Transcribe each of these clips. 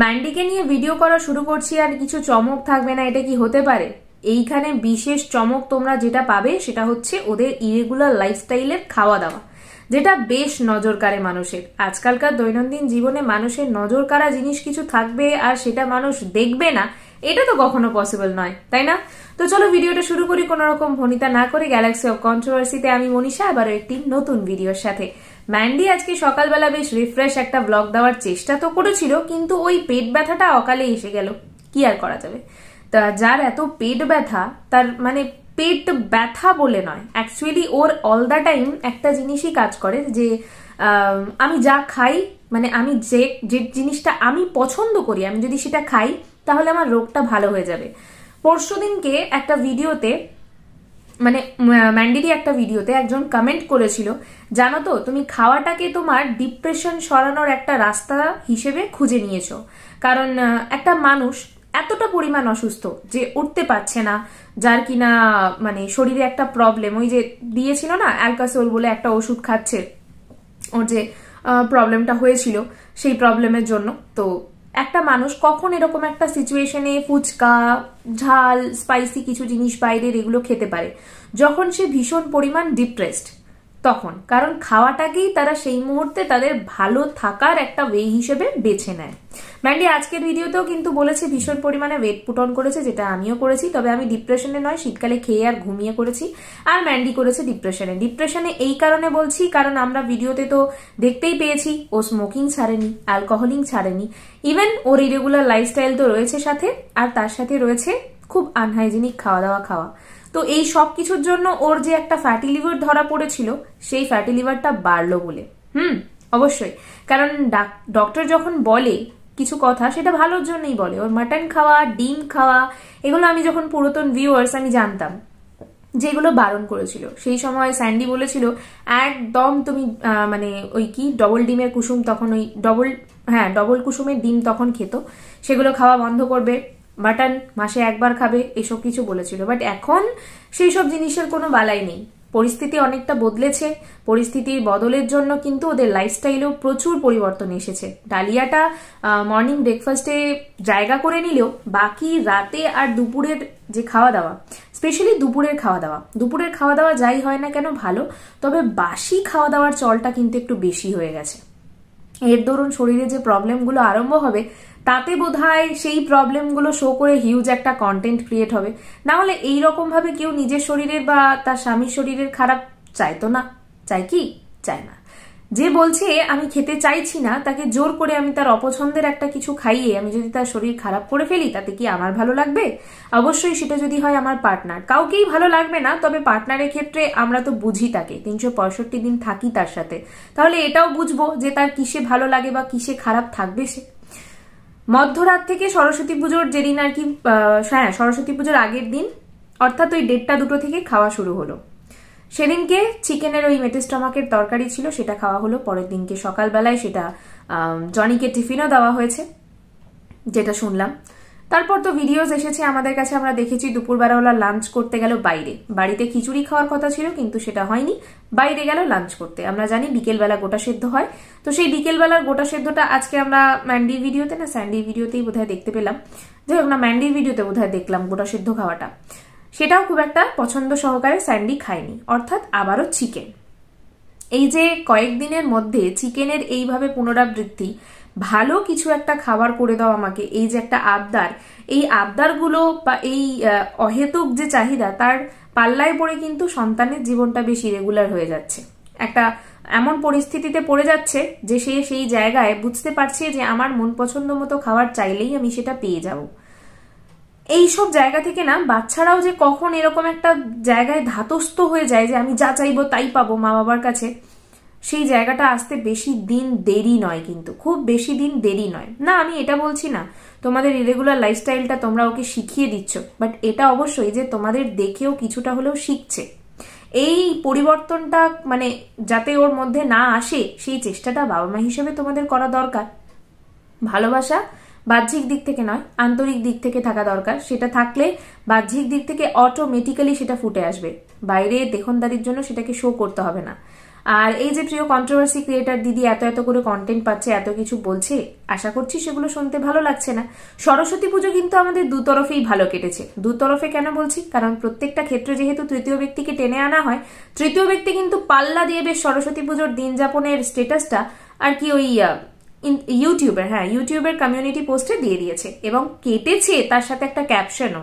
ম্যান্ডিকে নিয়ে ভিডিও করা শুরু করছি আর কিছু চমক থাকবে না এটা কি হতে পারে এইখানে বিশেষ চমক তোমরা যেটা পাবে সেটা হচ্ছে ওদের ইরেগুলার লাইফস্টাইলের খাওয়া দাওয়া যেটা বেশ নজর কাড়ে মানুষের আজকালকার দৈনন্দিন জীবনে মানুষের নজর কাড়া জিনিস কিছু থাকবে আর সেটা মানুষ দেখবে না এটা তো কখনো পসিবল নয় তাই না তো চলো ভিডিওটা শুরু করি কোনো রকম ভনিতা না করে গ্যালাক্সি অফ কন্ট্রোভার্সিতে আমি মনীষা আবারও একটি নতুন ভিডিওর সাথে ম্যান্ডি আজকে সকালবেলা বেশ রিফ্রেশ একটা ব্লগ দেওয়ার চেষ্টা তো করেছিল কিন্তু ওই পেট ব্যথাটা অকালে এসে গেল কি আর করা যাবে তা যার এত পেট ব্যথা তার মানে পেট ব্যথা বলে নয় অ্যাকচুয়ালি ওর অল দ্য টাইম একটা জিনিসই কাজ করে যে আমি যা খাই মানে আমি যে যে জিনিসটা আমি পছন্দ করি আমি যদি সেটা খাই তাহলে আমার রোগটা ভালো হয়ে যাবে পরশু দিনকে একটা ভিডিওতে মানে ম্যান্ডিরি একটা ভিডিওতে একজন কমেন্ট করেছিল জানো তো তুমি খাওয়াটাকে তোমার ডিপ্রেশন সরানোর একটা রাস্তা হিসেবে খুঁজে নিয়েছ কারণ একটা মানুষ এতটা পরিমাণ অসুস্থ যে উঠতে পারছে না যার কিনা মানে শরীরে একটা প্রবলেম ওই যে দিয়েছিল না অ্যালকাসোল বলে একটা ওষুধ খাচ্ছে ওর যে প্রবলেমটা হয়েছিল সেই প্রবলেমের জন্য তো একটা মানুষ কখন এরকম একটা সিচুয়েশনে ফুচকা ঝাল স্পাইসি কিছু জিনিস বাইরের এগুলো খেতে পারে যখন সে ভীষণ পরিমাণ ডিপ্রেসড তখন কারণ খাওয়াটাকেই তারা সেই মুহূর্তে তাদের ভালো থাকার একটা ওয়ে হিসেবে বেছে নেয় ম্যান্ডি আজকের ভিডিওতেও কিন্তু বলেছে ভীষণ পরিমাণে ওয়েট পুট অন করেছে যেটা আমিও করেছি তবে আমি ডিপ্রেশনে নয় শীতকালে খেয়ে আর ঘুমিয়ে করেছি আর ম্যান্ডি করেছে ডিপ্রেশনে ডিপ্রেশনে এই কারণে বলছি কারণ আমরা ভিডিওতে তো দেখতেই পেয়েছি ও স্মোকিং ছাড়েনি অ্যালকোহলিং ছাড়েনি ইভেন ওর ইরেগুলার লাইফস্টাইল তো রয়েছে সাথে আর তার সাথে রয়েছে খুব আনহাইজেনিক খাওয়া দাওয়া খাওয়া তো এই সব কিছুর জন্য ওর যে একটা ফ্যাটি লিভার ধরা পড়েছিল সেই ফ্যাটি লিভারটা বাড়লো বলে হুম অবশ্যই কারণ ডক্টর যখন বলে কিছু কথা সেটা ভালোর জন্যই বলে ওর মাটন খাওয়া ডিম খাওয়া এগুলো আমি যখন পুরাতন ভিউয়ার্স আমি জানতাম যেগুলো বারণ করেছিল সেই সময় স্যান্ডি বলেছিল একদম তুমি মানে ওই কি ডবল ডিমের কুসুম তখন ওই ডবল হ্যাঁ ডবল কুসুমের ডিম তখন খেত সেগুলো খাওয়া বন্ধ করবে মাটন মাসে একবার খাবে এসব কিছু বলেছিল বাট এখন সেই সব জিনিসের কোনো বালাই নেই পরিস্থিতি অনেকটা বদলেছে পরিস্থিতির বদলের জন্য কিন্তু ওদের লাইফস্টাইলেও প্রচুর পরিবর্তন এসেছে ডালিয়াটা মর্নিং ব্রেকফাস্টে জায়গা করে নিলেও বাকি রাতে আর দুপুরের যে খাওয়া দাওয়া স্পেশালি দুপুরের খাওয়া দাওয়া দুপুরের খাওয়া দাওয়া যাই হয় না কেন ভালো তবে বাসি খাওয়া দাওয়ার চলটা কিন্তু একটু বেশি হয়ে গেছে এর দরুন শরীরে যে প্রবলেমগুলো আরম্ভ হবে তাতে বোধ সেই প্রবলেমগুলো শো করে হিউজ একটা কন্টেন্ট ক্রিয়েট হবে না হলে এইরকমভাবে কেউ নিজের শরীরের বা তার স্বামীর শরীরের খারাপ চাইতো না চাই কি চায় না যে বলছে আমি খেতে চাইছি না তাকে জোর করে আমি তার অপছন্দের একটা কিছু খাইয়ে আমি যদি তার শরীর খারাপ করে ফেলি তাতে কি আমার ভালো লাগবে অবশ্যই সেটা যদি হয় আমার পার্টনার কাউকেই ভালো লাগবে না তবে পার্টনারের ক্ষেত্রে আমরা তো বুঝি তাকে তিনশো পঁয়ষট্টি দিন থাকি তার সাথে তাহলে এটাও বুঝবো যে তার কিসে ভালো লাগে বা কিসে খারাপ থাকবে সে মধ্যরাত থেকে সরস্বতী পুজোর যেদিন আর কি হ্যাঁ সরস্বতী পুজোর আগের দিন অর্থাৎ ওই ডেটটা দুটো থেকে খাওয়া শুরু হলো সেদিনকে চিকেনের ওই মেটে স্টমাকের তরকারি ছিল সেটা খাওয়া হলো পরের দিনকে সকালবেলায় সেটা জনিকে টিফিনও দেওয়া হয়েছে যেটা শুনলাম তারপর তো ভিডিওস এসেছে আমাদের কাছে আমরা দেখেছি দুপুরবেলাওয়ালা লাঞ্চ করতে গেল বাইরে বাড়িতে খিচুড়ি খাওয়ার কথা ছিল কিন্তু সেটা হয়নি বাইরে গেল লাঞ্চ করতে আমরা জানি বিকেলবেলা গোটা সেদ্ধ হয় তো সেই বিকেলবেলার গোটা সেদ্ধটা আজকে আমরা ম্যান্ডির ভিডিওতে না স্যান্ডির ভিডিওতেই বোধহয় দেখতে পেলাম যাই হোক না ম্যান্ডির ভিডিওতে বোধহয় দেখলাম গোটা সেদ্ধ খাওয়াটা সেটাও খুব একটা পছন্দ সহকারে স্যান্ডি খায়নি অর্থাৎ আবারও চিকেন এই যে কয়েকদিনের মধ্যে চিকেনের এইভাবে পুনরাবৃত্তি ভালো কিছু একটা খাবার করে দাও আমাকে এই যে একটা আবদার এই আবদারগুলো বা এই অহেতুক যে চাহিদা তার পাল্লায় পড়ে কিন্তু সন্তানের জীবনটা বেশি রেগুলার হয়ে যাচ্ছে একটা এমন পরিস্থিতিতে পড়ে যাচ্ছে যে সে সেই জায়গায় বুঝতে পারছে যে আমার মন পছন্দ মতো খাবার চাইলেই আমি সেটা পেয়ে যাব এই সব জায়গা থেকে না বাচ্চারাও যে কখন এরকম একটা জায়গায় ধাতস্থ হয়ে যায় যে আমি যা চাইবো তাই পাবো মা বাবার কাছে সেই জায়গাটা আসতে বেশি দিন দেরি নয় কিন্তু খুব বেশি দিন দেরি নয় না আমি এটা বলছি না তোমাদের ইরেগুলার লাইফস্টাইলটা তোমরা ওকে শিখিয়ে দিচ্ছ বাট এটা অবশ্যই যে তোমাদের দেখেও কিছুটা হলেও শিখছে এই পরিবর্তনটা মানে যাতে ওর মধ্যে না আসে সেই চেষ্টাটা বাবা মা হিসেবে তোমাদের করা দরকার ভালোবাসা বাহ্যিক দিক থেকে নয় আন্তরিক দিক থেকে থাকা দরকার সেটা থাকলে বাহ্যিক দিক থেকে অটোমেটিক্যালি সেটা ফুটে আসবে বাইরে দেখনদারির জন্য সেটাকে শো করতে হবে না আর এই যে প্রিয় কন্ট্রোভার্সি ক্রিয়েটার দিদি এত এত করে কন্টেন্ট পাচ্ছে এত কিছু বলছে আশা করছি সেগুলো শুনতে ভালো লাগছে না সরস্বতী পুজো কিন্তু আমাদের দুতরফেই ভালো কেটেছে দুতরফে কেন বলছি কারণ প্রত্যেকটা ক্ষেত্রে যেহেতু তৃতীয় ব্যক্তিকে টেনে আনা হয় তৃতীয় ব্যক্তি কিন্তু পাল্লা দিয়ে বেশ সরস্বতী পুজোর দিন যাপনের স্টেটাসটা আর কি ওই ইউটিউবের হ্যাঁ ইউটিউবের কমিউনিটি পোস্টে দিয়ে দিয়েছে এবং কেটেছে তার সাথে একটা ক্যাপশনও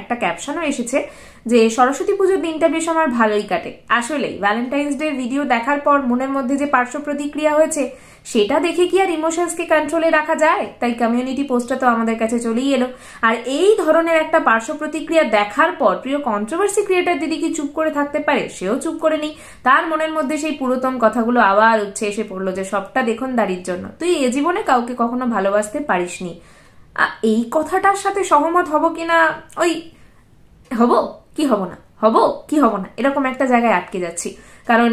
একটা ক্যাপশনও এসেছে যে সরস্বতী পুজোর দিনটা বেশ আমার ভালোই কাটে আসলেই ভ্যালেন্টাইন্স ডে ভিডিও দেখার পর মনের মধ্যে যে পার্শ্ব প্রতিক্রিয়া হয়েছে সেটা দেখে কি আর ইমোশনসকে কন্ট্রোলে রাখা যায় তাই কমিউনিটি পোস্টটা তো আমাদের কাছে চলেই এলো আর এই ধরনের একটা পার্শ্ব প্রতিক্রিয়া দেখার পর প্রিয় কন্ট্রোভার্সি ক্রিয়েটার দিদি কি চুপ করে থাকতে পারে সেও চুপ করে নেই তার মনের মধ্যে সেই পুরোতম কথাগুলো আবার উচ্ছে এসে পড়লো যে সবটা দেখুন দাড়ির জন্য তুই এ জীবনে কাউকে কখনো ভালোবাসতে পারিসনি এই কথাটার সাথে সহমত হব কি না ওই হব কি হব না হব কি হব না এরকম একটা জায়গায় আটকে যাচ্ছি কারণ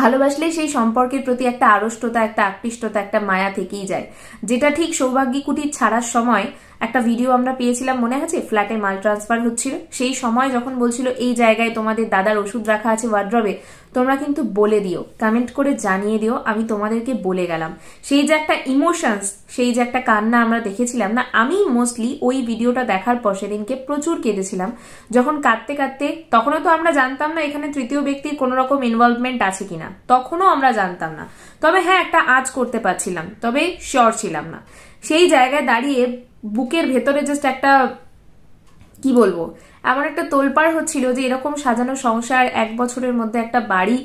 ভালোবাসলে সেই সম্পর্কের প্রতি একটা আড়ষ্টতা একটা আকৃষ্টতা একটা মায়া থেকেই যায় যেটা ঠিক সৌভাগ্যিকুটির কুটির ছাড়ার সময় একটা ভিডিও আমরা পেয়েছিলাম মনে আছে ফ্ল্যাটে মাল ট্রান্সফার হচ্ছিল সেই সময় যখন বলছিল এই জায়গায় তোমাদের দাদার ওষুধ রাখা আছে ওয়ার্ড্রবে তোমরা কিন্তু বলে দিও কমেন্ট করে জানিয়ে দিও আমি তোমাদেরকে বলে গেলাম সেই যে একটা ইমোশনস সেই যে একটা কান্না আমরা দেখেছিলাম না আমি মোস্টলি ওই ভিডিওটা দেখার পর সেদিনকে প্রচুর কেঁদেছিলাম যখন কাঁদতে কাঁদতে তখনও তো আমরা জানতাম না এখানে তৃতীয় ব্যক্তির কোনো রকম ইনভলভমেন্ট আছে কিনা তখনও আমরা জানতাম না তবে হ্যাঁ একটা আজ করতে পারছিলাম তবে শিওর ছিলাম না সেই জায়গায় দাঁড়িয়ে বুকের ভেতরে জাস্ট একটা কি বলবো এমন একটা তোলপাড় হচ্ছিল যে এরকম সাজানো সংসার এক বছরের মধ্যে একটা বাড়ি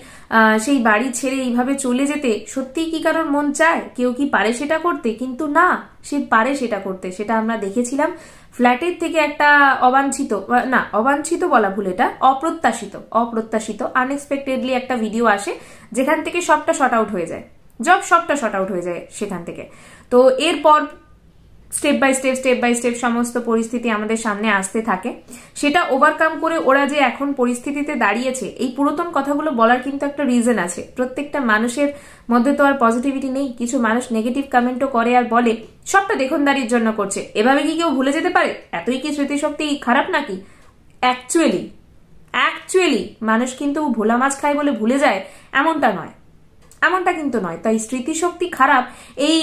সেই বাড়ি ছেড়ে এইভাবে চলে যেতে সত্যি কি কারোর মন চায় কেউ কি পারে সেটা করতে কিন্তু না সে পারে সেটা করতে সেটা আমরা দেখেছিলাম ফ্ল্যাটের থেকে একটা অবাঞ্ছিত না অবাঞ্ছিত বলা ভুল এটা অপ্রত্যাশিত অপ্রত্যাশিত আনএক্সপেক্টেডলি একটা ভিডিও আসে যেখান থেকে সবটা শর্ট আউট হয়ে যায় জব সবটা শর্ট আউট হয়ে যায় সেখান থেকে তো এরপর step by step step by step সমস্ত পরিস্থিতি আমাদের সামনে আসতে থাকে সেটা ওভারকাম করে ওরা যে এখন পরিস্থিতিতে দাঁড়িয়েছে এই পুরাতন কথাগুলো বলার কিন্তু একটা রিজন আছে প্রত্যেকটা মানুষের মধ্যে তো আর পজিটিভিটি নেই কিছু মানুষ নেগেটিভ কমেন্টও করে আর বলে সবটা দেখনদারির জন্য করছে এভাবে কি কেউ ভুলে যেতে পারে এতই কি স্মৃতিশক্তি খারাপ নাকি অ্যাকচুয়ালি অ্যাকচুয়ালি মানুষ কিন্তু ভোলা মাছ খায় বলে ভুলে যায় এমনটা নয় এমনটা কিন্তু নয় তাই স্মৃতিশক্তি খারাপ এই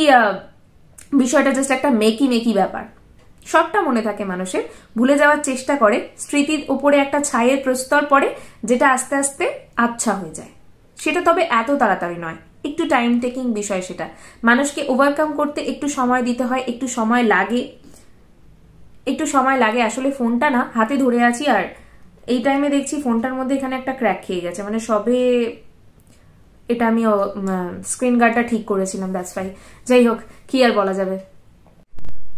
বিষয়টা জাস্ট একটা মেকি মেকি ব্যাপার সবটা মনে থাকে মানুষের ভুলে যাওয়ার চেষ্টা করে স্মৃতির ওপরে একটা ছাইয়ের প্রস্তর পড়ে যেটা আস্তে আস্তে আচ্ছা হয়ে যায় সেটা তবে এত তাড়াতাড়ি নয় একটু টাইম টেকিং বিষয় সেটা মানুষকে ওভারকাম করতে একটু সময় দিতে হয় একটু সময় লাগে একটু সময় লাগে আসলে ফোনটা না হাতে ধরে আছি আর এই টাইমে দেখছি ফোনটার মধ্যে এখানে একটা ক্র্যাক খেয়ে গেছে মানে সবে এটা আমি স্ক্রিন গার্ডটা ঠিক করেছিলাম দ্যাটস ভাই যাই হোক কি আর বলা যাবে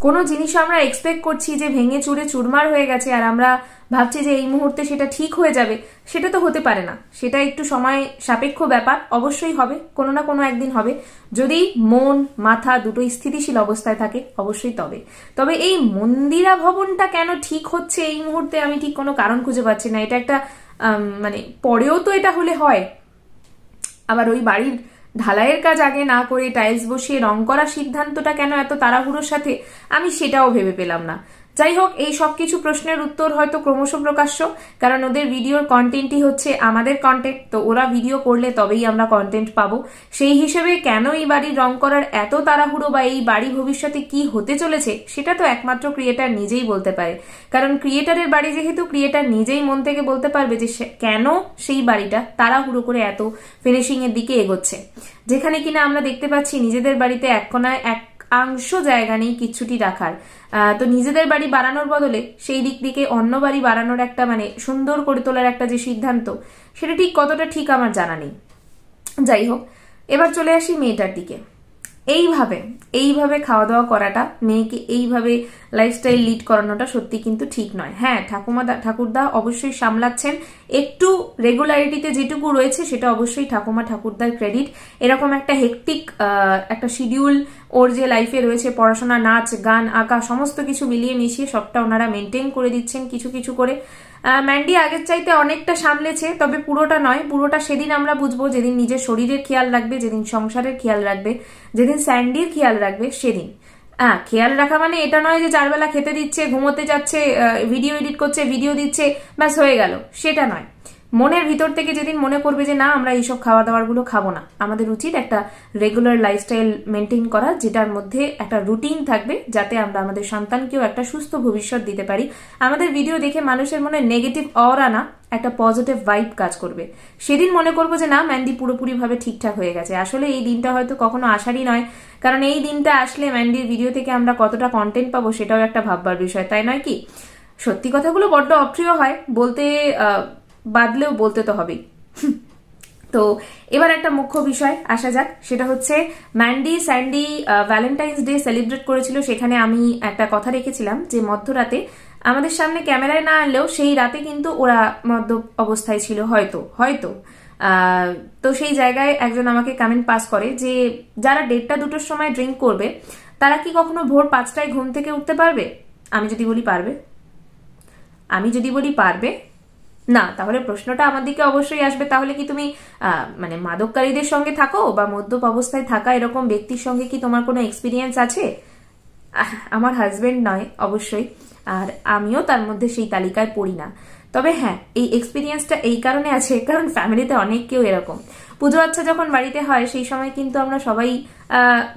কোনো জিনিস আমরা এক্সপেক্ট করছি যে ভেঙে চুরে চুরমার হয়ে গেছে আর আমরা ভাবছি যে এই মুহূর্তে সেটা ঠিক হয়ে যাবে সেটা তো হতে পারে না সেটা একটু সময় সাপেক্ষ ব্যাপার অবশ্যই হবে কোনো না কোনো একদিন হবে যদি মন মাথা দুটো স্থিতিশীল অবস্থায় থাকে অবশ্যই তবে তবে এই মন্দিরা ভবনটা কেন ঠিক হচ্ছে এই মুহূর্তে আমি ঠিক কোনো কারণ খুঁজে পাচ্ছি না এটা একটা মানে পরেও তো এটা হলে হয় আবার ওই বাড়ির ঢালাইয়ের কাজ আগে না করে টাইলস বসিয়ে রং করা সিদ্ধান্তটা কেন এত তাড়াহুড়োর সাথে আমি সেটাও ভেবে পেলাম না যাই হোক এই সব কিছু প্রশ্নের উত্তর হয়তো ক্রমশ প্রকাশ্য কারণ ওদের ভিডিওর কন্টেন্টই হচ্ছে আমাদের কন্টেন্ট তো ওরা ভিডিও করলে তবেই আমরা কন্টেন্ট পাবো সেই হিসেবে কেন এই বাড়ি রং করার এত তাড়াহুড়ো বা এই বাড়ি ভবিষ্যতে কি হতে চলেছে সেটা তো একমাত্র ক্রিয়েটার নিজেই বলতে পারে কারণ ক্রিয়েটারের বাড়ি যেহেতু ক্রিয়েটার নিজেই মন থেকে বলতে পারবে যে কেন সেই বাড়িটা তাড়াহুড়ো করে এত ফিনিশিং এর দিকে এগোচ্ছে যেখানে কিনা আমরা দেখতে পাচ্ছি নিজেদের বাড়িতে এক কোনায় এক অংশ জায়গা নেই কিছুটি রাখার তো নিজেদের বাড়ি বাড়ানোর বদলে সেই দিক থেকে অন্য বাড়ি বাড়ানোর একটা মানে সুন্দর করে তোলার একটা যে সিদ্ধান্ত সেটা ঠিক কতটা ঠিক আমার জানা নেই যাই হোক এবার চলে আসি মেয়েটার দিকে এইভাবে এইভাবে খাওয়া দাওয়া করাটা মেয়েকে এইভাবে লাইফস্টাইল লিড করানোটা সত্যি কিন্তু ঠিক নয় হ্যাঁ ঠাকুমা ঠাকুরদা অবশ্যই সামলাচ্ছেন একটু রেগুলারিটিতে যেটুকু রয়েছে সেটা অবশ্যই ঠাকুমা ঠাকুরদার ক্রেডিট এরকম একটা হেকটিক একটা শিডিউল ওর যে লাইফে রয়েছে পড়াশোনা নাচ গান আঁকা সমস্ত কিছু মিলিয়ে মিশিয়ে সবটা ওনারা মেনটেন করে দিচ্ছেন কিছু কিছু করে ম্যান্ডি আগের চাইতে অনেকটা সামলেছে তবে পুরোটা নয় পুরোটা সেদিন আমরা বুঝবো যেদিন নিজের শরীরের খেয়াল রাখবে যেদিন সংসারের খেয়াল রাখবে যেদিন স্যান্ডির খেয়াল রাখবে সেদিন হ্যাঁ খেয়াল রাখা মানে এটা নয় যে চারবেলা খেতে দিচ্ছে ঘুমোতে যাচ্ছে ভিডিও এডিট করছে ভিডিও দিচ্ছে ব্যাস হয়ে গেল সেটা নয় মনের ভিতর থেকে যেদিন মনে করবে যে না আমরা এইসব খাওয়া দাওয়ারগুলো খাবো না আমাদের উচিত একটা রেগুলার লাইফস্টাইল মেনটেন করা যেটার মধ্যে একটা রুটিন থাকবে যাতে আমরা আমাদের সন্তানকেও একটা সুস্থ ভবিষ্যৎ দিতে পারি আমাদের ভিডিও দেখে মানুষের মনে নেগেটিভ অরা না একটা পজিটিভ ভাইব কাজ করবে সেদিন মনে করবো যে না ম্যান্ডি পুরোপুরিভাবে ঠিকঠাক হয়ে গেছে আসলে এই দিনটা হয়তো কখনো আসারই নয় কারণ এই দিনটা আসলে ম্যান্ডির ভিডিও থেকে আমরা কতটা কন্টেন্ট পাবো সেটাও একটা ভাববার বিষয় তাই নয় কি সত্যি কথাগুলো বড্ড অপ্রিয় হয় বলতে বাদলেও বলতে তো হবেই তো এবার একটা মুখ্য বিষয় আসা যাক সেটা হচ্ছে Mandy Sandy Valentine's Day celebrate করেছিল সেখানে আমি একটা কথা রেখেছিলাম যে মধ্যরাতে আমাদের সামনে ক্যামেরায় না আনলেও সেই রাতে কিন্তু ওরা মদ্য অবস্থায় ছিল হয়তো হয়তো তো সেই জায়গায় একজন আমাকে কামেন্ট পাস করে যে যারা দেড়টা দুটোর সময় ড্রিঙ্ক করবে তারা কি কখনো ভোর পাঁচটায় ঘুম থেকে উঠতে পারবে আমি যদি বলি পারবে আমি যদি বলি পারবে না তাহলে প্রশ্নটা আমাদেরকে অবশ্যই আসবে তাহলে কি তুমি মানে মাদককারীদের সঙ্গে থাকো বা মদ্যপ অবস্থায় থাকা এরকম ব্যক্তির সঙ্গে কি তোমার কোনো এক্সপিরিয়েন্স আছে আমার হাজবেন্ড নয় অবশ্যই আর আমিও তার মধ্যে সেই তালিকায় পড়ি না তবে হ্যাঁ এই এক্সপিরিয়েন্সটা এই কারণে আছে কারণ ফ্যামিলিতে অনেক কেউ এরকম পুজো আচ্ছা যখন বাড়িতে হয় সেই সময় কিন্তু আমরা সবাই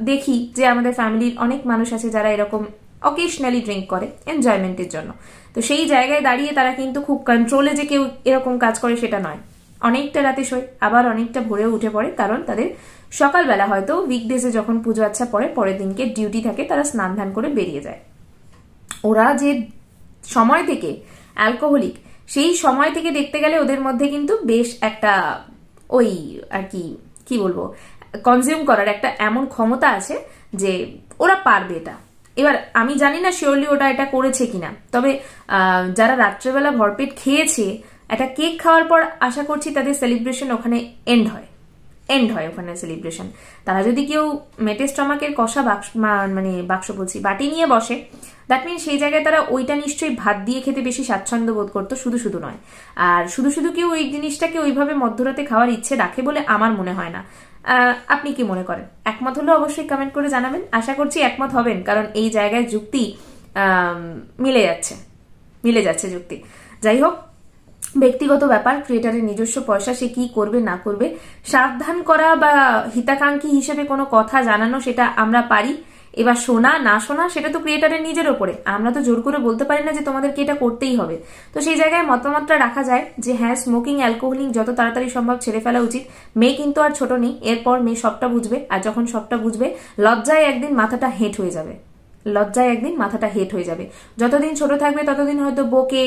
দেখি যে আমাদের ফ্যামিলির অনেক মানুষ আছে যারা এরকম অকেশনালি ড্রিঙ্ক করে এনজয়মেন্টের জন্য তো সেই জায়গায় দাঁড়িয়ে তারা কিন্তু খুব কন্ট্রোলে যে কেউ এরকম কাজ করে সেটা নয় অনেকটা রাতে শোয় আবার অনেকটা ভোরে উঠে পড়ে কারণ তাদের সকালবেলা হয়তো উইকডেজে যখন পুজো আচ্ছা পরে পরের দিনকে ডিউটি থাকে তারা স্নান ধান করে বেরিয়ে যায় ওরা যে সময় থেকে অ্যালকোহলিক সেই সময় থেকে দেখতে গেলে ওদের মধ্যে কিন্তু বেশ একটা ওই আর কি কি বলবো কনজিউম করার একটা এমন ক্ষমতা আছে যে ওরা পারবে এটা এবার আমি জানি না শিওরলি ওটা এটা করেছে কিনা তবে যারা রাত্রেবেলা ভরপেট খেয়েছে একটা কেক খাওয়ার পর আশা করছি তাদের সেলিব্রেশন ওখানে এন্ড হয় এন্ড হয় ওখানে সেলিব্রেশন তারা যদি কেউ মেটে স্টমাকের কষা বাক্স মানে বাক্স বলছি বাটি নিয়ে বসে দ্যাট মিন সেই জায়গায় তারা ওইটা নিশ্চয়ই ভাত দিয়ে খেতে বেশি স্বাচ্ছন্দ্য বোধ করতো শুধু শুধু নয় আর শুধু শুধু কেউ ওই জিনিসটাকে ওইভাবে মধ্যরাতে খাওয়ার ইচ্ছে রাখে বলে আমার মনে হয় না আপনি কি মনে করেন একমত হলে অবশ্যই কমেন্ট করে জানাবেন আশা করছি একমত হবেন কারণ এই জায়গায় যুক্তি মিলে যাচ্ছে মিলে যাচ্ছে যুক্তি যাই হোক ব্যক্তিগত ব্যাপার ক্রিয়েটারের নিজস্ব পয়সা সে কি করবে না করবে সাবধান করা বা হিতাকাঙ্ক্ষী হিসেবে কোনো কথা জানানো সেটা আমরা পারি এবার শোনা না শোনা সেটা তো ক্রিয়েটারের নিজের ওপরে আমরা তো জোর করে বলতে পারি না যে তোমাদেরকে এটা করতেই হবে তো সেই জায়গায় মতামতটা রাখা যায় যে হ্যাঁ স্মোকিং অ্যালকোহলিং যত তাড়াতাড়ি সম্ভব ছেড়ে ফেলা উচিত মেয়ে কিন্তু আর ছোট নেই এরপর মেয়ে সবটা বুঝবে আর যখন সবটা বুঝবে লজ্জায় একদিন মাথাটা হেঁট হয়ে যাবে লজ্জায় একদিন মাথাটা হেট হয়ে যাবে যতদিন ছোট থাকবে ততদিন হয়তো বকে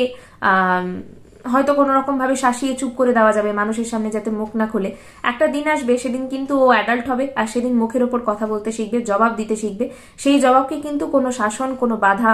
হয়তো কোনো রকমভাবে শাসিয়ে চুপ করে দেওয়া যাবে মানুষের সামনে যাতে মুখ না খুলে একটা দিন আসবে সেদিন কিন্তু ও অ্যাডাল্ট হবে আর সেদিন মুখের ওপর কথা বলতে শিখবে জবাব দিতে শিখবে সেই জবাবকে কিন্তু কোনো শাসন কোনো বাধা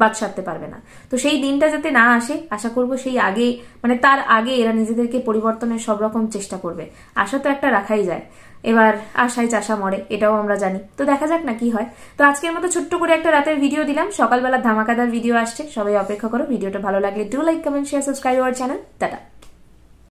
বাদ সারতে পারবে না তো সেই দিনটা যাতে না আসে আশা করব সেই আগে মানে তার আগে এরা নিজেদেরকে পরিবর্তনের সব রকম চেষ্টা করবে আশা তো একটা রাখাই যায় এবার আশায় চাষা মরে এটাও আমরা জানি তো দেখা যাক না কি হয় তো আজকের মতো ছোট্ট করে একটা রাতের ভিডিও দিলাম সকালবেলা ধামাকাদার ভিডিও আসছে সবাই অপেক্ষা করো ভিডিওটা ভালো লাগলে do like comment share subscribe our channel tata